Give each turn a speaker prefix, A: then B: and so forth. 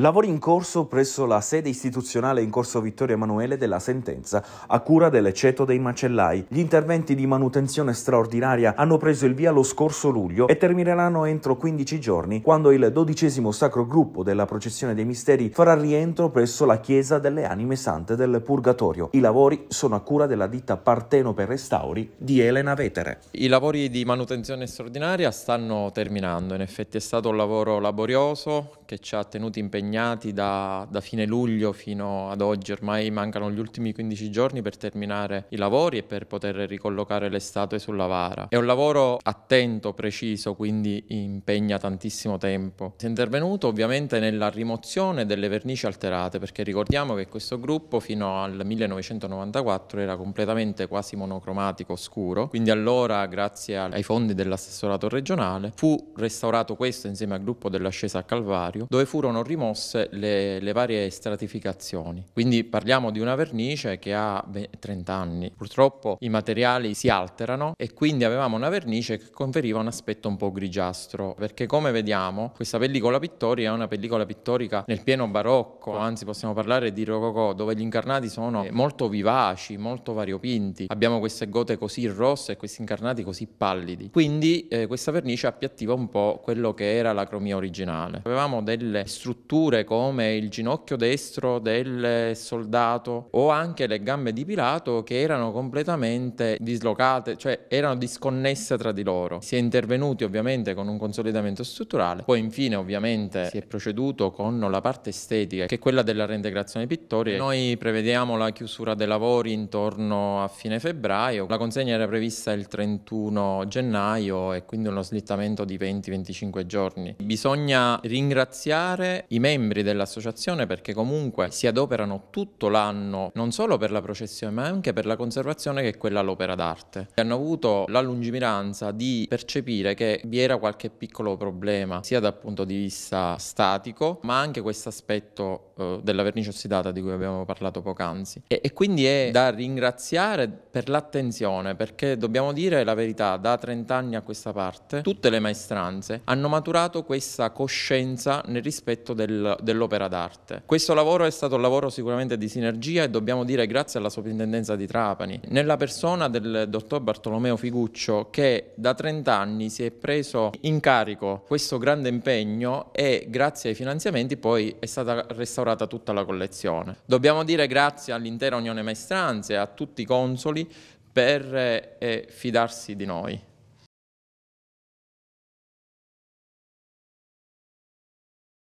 A: Lavori in corso presso la sede istituzionale in corso Vittorio Emanuele della sentenza, a cura dell'eceto dei macellai. Gli interventi di manutenzione straordinaria hanno preso il via lo scorso luglio e termineranno entro 15 giorni, quando il dodicesimo sacro gruppo della processione dei misteri farà rientro presso la chiesa delle anime sante del Purgatorio. I lavori sono a cura della ditta Parteno per Restauri di Elena Vetere.
B: I lavori di manutenzione straordinaria stanno terminando, in effetti è stato un lavoro laborioso che ci ha tenuti impegnati impegnati da, da, fine luglio fino ad oggi, ormai mancano gli ultimi 15 giorni per terminare i lavori e per poter ricollocare le statue sulla vara. È un lavoro attento, preciso, quindi impegna tantissimo tempo. Si è intervenuto ovviamente nella rimozione delle vernici alterate perché ricordiamo che questo gruppo fino al 1994 era completamente quasi monocromatico scuro, quindi allora grazie ai fondi dell'assessorato regionale fu restaurato questo insieme al gruppo dell'ascesa a Calvario dove furono rimossi rimosse le, le varie stratificazioni. Quindi parliamo di una vernice che ha 30 anni. Purtroppo i materiali si alterano e quindi avevamo una vernice che conferiva un aspetto un po' grigiastro, perché come vediamo questa pellicola pittorica è una pellicola pittorica nel pieno barocco, anzi possiamo parlare di rococò, dove gli incarnati sono eh, molto vivaci, molto variopinti. Abbiamo queste gote così rosse e questi incarnati così pallidi. Quindi eh, questa vernice appiattiva un po' quello che era la cromia originale. Avevamo delle strutture fratture come il ginocchio destro del soldato o anche le gambe di Pilato che erano completamente dislocate, cioè erano disconnesse tra di loro. Si è intervenuti ovviamente con un consolidamento strutturale, poi infine ovviamente si è proceduto con la parte estetica che è quella della reintegrazione pittorica. Noi prevediamo la chiusura dei lavori intorno a fine febbraio, la consegna era prevista il 31 gennaio e quindi uno slittamento di 20-25 giorni. Bisogna ringraziare i medici membri dell'associazione perché comunque si adoperano tutto l'anno non solo per la processione ma anche per la conservazione che è quella l'opera d'arte. Hanno avuto la lungimiranza di percepire che vi era qualche piccolo problema sia dal punto di vista statico ma anche questo aspetto eh, della vernice ossidata di cui abbiamo parlato poc'anzi e, e quindi è da ringraziare per l'attenzione perché dobbiamo dire la verità da 30 anni a questa parte tutte le maestranze hanno maturato questa coscienza nel rispetto del dell'opera d'arte. Questo lavoro è stato un lavoro sicuramente di sinergia e dobbiamo dire grazie alla soprintendenza di Trapani, nella persona del dottor Bartolomeo Figuccio che da 30 anni si è preso in carico questo grande impegno e grazie ai finanziamenti poi è stata restaurata tutta la collezione. Dobbiamo dire grazie all'intera Unione Maestranze, e a tutti i consoli per eh, fidarsi di noi.